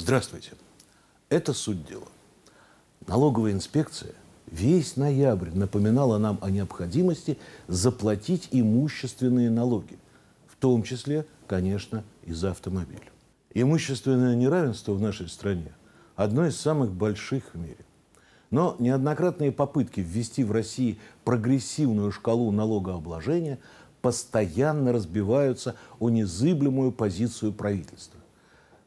Здравствуйте. Это суть дела. Налоговая инспекция весь ноябрь напоминала нам о необходимости заплатить имущественные налоги, в том числе, конечно, и за автомобиль. Имущественное неравенство в нашей стране – одно из самых больших в мире. Но неоднократные попытки ввести в России прогрессивную шкалу налогообложения постоянно разбиваются о незыблемую позицию правительства.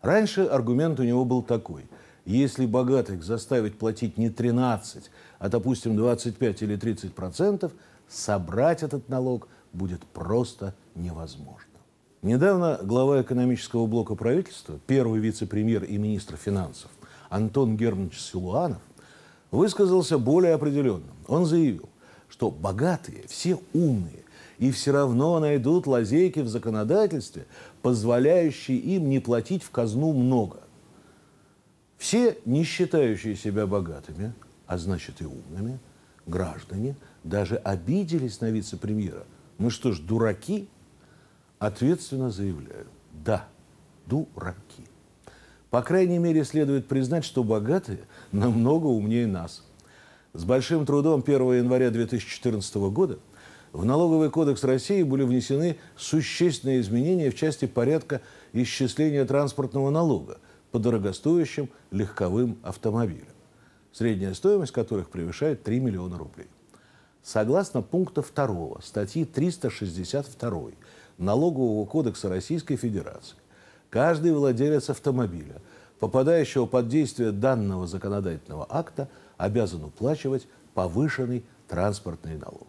Раньше аргумент у него был такой. Если богатых заставить платить не 13, а, допустим, 25 или 30 процентов, собрать этот налог будет просто невозможно. Недавно глава экономического блока правительства, первый вице-премьер и министр финансов Антон Германович Силуанов высказался более определенно. Он заявил, что богатые все умные и все равно найдут лазейки в законодательстве, позволяющие им не платить в казну много. Все, не считающие себя богатыми, а значит и умными, граждане даже обиделись на вице-премьера. Мы что ж, дураки? Ответственно заявляю, да, дураки. По крайней мере, следует признать, что богатые намного умнее нас. С большим трудом 1 января 2014 года – в налоговый кодекс России были внесены существенные изменения в части порядка исчисления транспортного налога по дорогостоящим легковым автомобилям, средняя стоимость которых превышает 3 миллиона рублей. Согласно пункта 2 статьи 362 Налогового кодекса Российской Федерации, каждый владелец автомобиля, попадающего под действие данного законодательного акта, обязан уплачивать повышенный транспортный налог.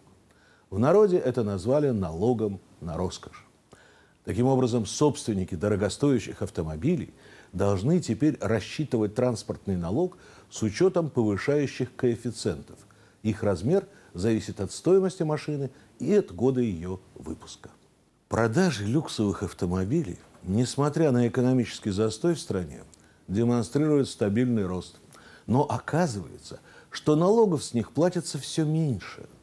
В народе это назвали налогом на роскошь. Таким образом, собственники дорогостоящих автомобилей должны теперь рассчитывать транспортный налог с учетом повышающих коэффициентов. Их размер зависит от стоимости машины и от года ее выпуска. Продажи люксовых автомобилей, несмотря на экономический застой в стране, демонстрируют стабильный рост. Но оказывается, что налогов с них платится все меньше –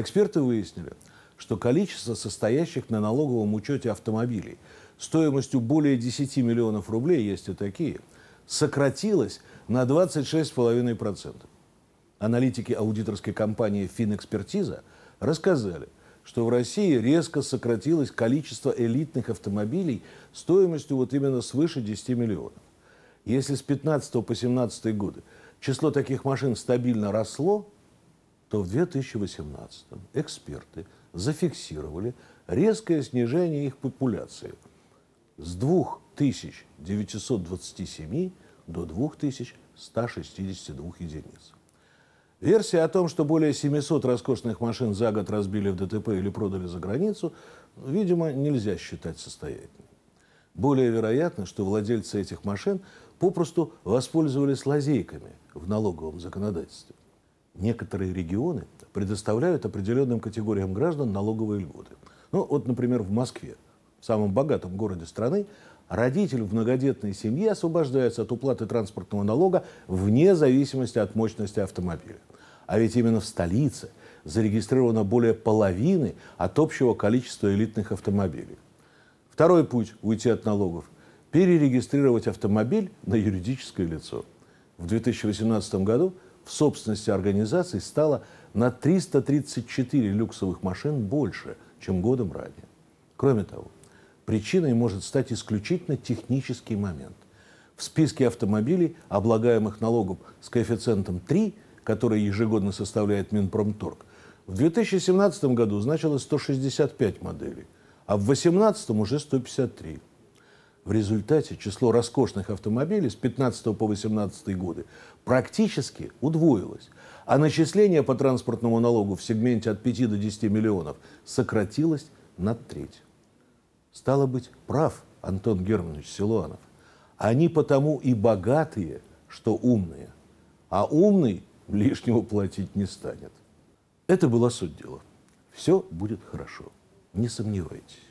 Эксперты выяснили, что количество состоящих на налоговом учете автомобилей стоимостью более 10 миллионов рублей, есть и такие, сократилось на 26,5%. Аналитики аудиторской компании «Финэкспертиза» рассказали, что в России резко сократилось количество элитных автомобилей стоимостью вот именно свыше 10 миллионов. Если с 15 по 17 годы число таких машин стабильно росло – то в 2018 эксперты зафиксировали резкое снижение их популяции с 2927 до 2162 единиц. Версия о том, что более 700 роскошных машин за год разбили в ДТП или продали за границу, видимо, нельзя считать состоятельной. Более вероятно, что владельцы этих машин попросту воспользовались лазейками в налоговом законодательстве некоторые регионы предоставляют определенным категориям граждан налоговые льготы. Ну, вот, например, в Москве, в самом богатом городе страны, родитель в многодетной семье освобождается от уплаты транспортного налога вне зависимости от мощности автомобиля. А ведь именно в столице зарегистрировано более половины от общего количества элитных автомобилей. Второй путь – уйти от налогов – перерегистрировать автомобиль на юридическое лицо. В 2018 году – в собственности организации стало на 334 люксовых машин больше, чем годом ранее. Кроме того, причиной может стать исключительно технический момент. В списке автомобилей, облагаемых налогом с коэффициентом 3, который ежегодно составляет Минпромторг, в 2017 году значилось 165 моделей, а в 2018 уже 153. В результате число роскошных автомобилей с 15 по 18 годы практически удвоилось, а начисление по транспортному налогу в сегменте от 5 до 10 миллионов сократилось на треть. Стало быть, прав Антон Германович Силуанов. Они потому и богатые, что умные. А умный лишнего платить не станет. Это была суть дела. Все будет хорошо. Не сомневайтесь.